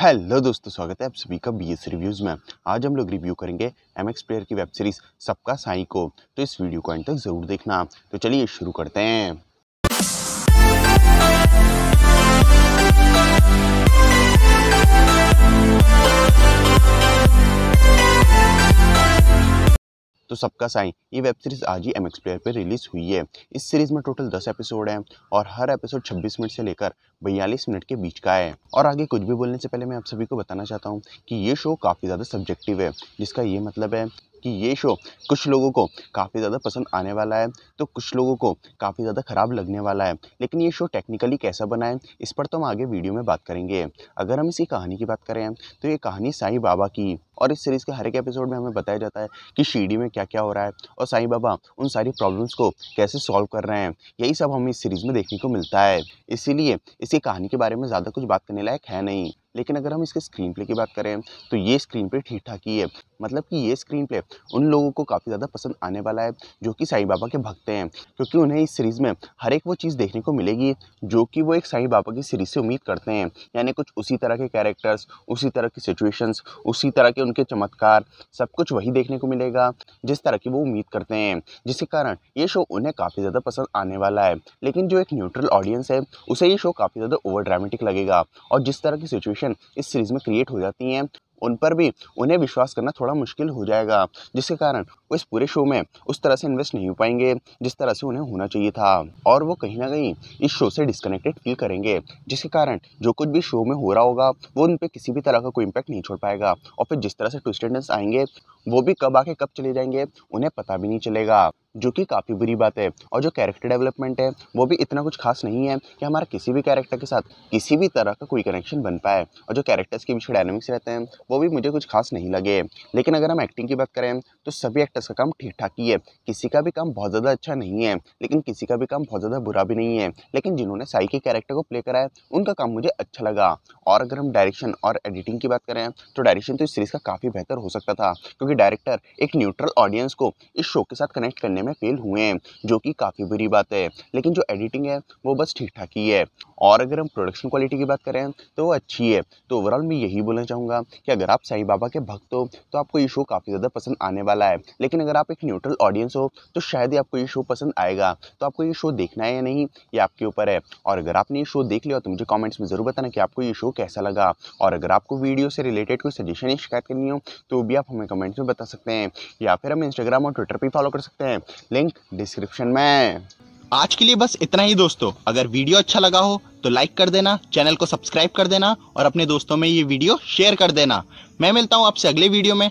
hello दोस्तों स्वागत है आप सभी का बी रिव्यूज़ में आज हम लोग रिव्यू करेंगे एम एक्स प्लेयर की वेब सीरीज़ सबका साई को तो इस वीडियो को एंड तक ज़रूर देखना तो चलिए शुरू करते हैं तो सबका साई ये वेब सीरीज़ आज ही एम प्लेयर पर रिलीज़ हुई है इस सीरीज़ में टोटल दस एपिसोड हैं और हर एपिसोड छब्बीस मिनट से लेकर बयालीस मिनट के बीच का है और आगे कुछ भी बोलने से पहले मैं आप सभी को बताना चाहता हूँ कि ये शो काफ़ी ज़्यादा सब्जेक्टिव है जिसका ये मतलब है कि ये शो कुछ लोगों को काफ़ी ज़्यादा पसंद आने वाला है तो कुछ लोगों को काफ़ी ज़्यादा ख़राब लगने वाला है लेकिन ये शो टेक्निकली कैसा बनाए इस पर तो हम आगे वीडियो में बात करेंगे अगर हम इसी कहानी की बात करें तो ये कहानी साईं बाबा की और इस सीरीज़ के हर एक एपिसोड में हमें बताया जाता है कि शिरडी में क्या क्या हो रहा है और साईं बाबा उन सारी प्रॉब्लम्स को कैसे सॉल्व कर रहे हैं यही सब हमें इस सीरीज़ में देखने को मिलता है इसीलिए इसी कहानी के बारे में ज़्यादा कुछ बात करने लायक है नहीं लेकिन अगर हम इसके स्क्रीन प्ले की बात करें तो ये स्क्रीन प्ले ठीक ठाक ही है मतलब कि ये स्क्रीन प्ले उन लोगों को काफ़ी ज़्यादा पसंद आने वाला है जो कि साईं बाबा के भक्त हैं क्योंकि उन्हें इस सीरीज़ में हर एक वो चीज़ देखने को मिलेगी जो कि वो एक साईं बाबा की सीरीज़ से उम्मीद करते हैं यानी कुछ उसी तरह के कैरेक्टर्स उसी तरह की सिचुएशंस उसी तरह के उनके चमत्कार सब कुछ वही देखने को मिलेगा जिस तरह की वो उम्मीद करते हैं जिसके कारण ये शो उन्हें काफ़ी ज़्यादा पसंद आने वाला है लेकिन जो एक न्यूट्रल ऑडियंस है उसे ये शो काफ़ी ज़्यादा ओवर ड्रामेटिक लगेगा और जिस तरह की सिचुएशन सिचुएशन इस सीरीज़ में क्रिएट हो जाती हैं उन पर भी उन्हें विश्वास करना थोड़ा मुश्किल हो जाएगा जिसके कारण वो इस पूरे शो में उस तरह से इन्वेस्ट नहीं हो पाएंगे जिस तरह से उन्हें होना चाहिए था और वो कहीं ना कहीं इस शो से डिस्कनेक्टेड फील करेंगे जिसके कारण जो कुछ भी शो में हो रहा होगा वो उन पर किसी भी तरह का कोई इम्पैक्ट नहीं छोड़ पाएगा और फिर जिस तरह से ट्विस्टेडनेस आएंगे वो भी कब आके कब चले जाएंगे उन्हें पता भी नहीं चलेगा जो कि काफ़ी बुरी बात है और जो कैरेक्टर डेवलपमेंट है वो भी इतना कुछ खास नहीं है कि हमारा किसी भी कैरेक्टर के साथ किसी भी तरह का कोई कनेक्शन बन पाए और जो कैरेक्टर्स के बीच डायनेमिक्स रहते हैं वो भी मुझे कुछ खास नहीं लगे लेकिन अगर हम एक्टिंग की बात करें तो सभी एक्टर का काम ठीक ठाक ही है किसी का भी काम बहुत ज़्यादा अच्छा नहीं है लेकिन किसी का भी काम बहुत ज़्यादा बुरा भी नहीं है लेकिन जिन्होंने साई के कैरेक्टर को प्ले कराया उनका काम मुझे अच्छा लगा और अगर हम डायरेक्शन और एडिटिंग की बात करें तो डायरेक्शन तो इस सीरीज़ का काफ़ी बेहतर हो सकता था क्योंकि डायरेक्टर एक न्यूट्रल ऑडियंस को इस शो के साथ कनेक्ट करने में फेल हुए हैं जो कि काफ़ी बुरी बात है लेकिन जो एडिटिंग है वो बस ठीक ठाक ही है और अगर हम प्रोडक्शन क्वालिटी की बात करें तो वो अच्छी है तो ओवरऑल मैं यही बोलना चाहूँगा कि अगर आप साई बाबा के भक्त हो तो आपको ये शो काफ़ी ज़्यादा पसंद आने वाला है लेकिन अगर आप एक न्यूट्रल ऑडियंस हो तो शायद ही आपको ये शो पसंद आएगा तो आपको ये शो देखना है या नहीं ये आपके ऊपर है और अगर आपने ये शो देख लिया तो मुझे कॉमेंट्स में ज़रूर बताना कि आपको ये शो कैसा लगा और अगर आपको वीडियो से रिलेटेड कोई सजेशन या शिकायत करनी हो तो भी आप हमें कमेंट्स में बता सकते हैं या फिर हम इंस्टाग्राम और ट्विटर पर फॉलो कर सकते हैं लिंक डिस्क्रिप्शन में आज के लिए बस इतना ही दोस्तों अगर वीडियो अच्छा लगा हो तो लाइक कर देना चैनल को सब्सक्राइब कर देना और अपने दोस्तों में ये वीडियो शेयर कर देना मैं मिलता हूँ आपसे अगले वीडियो में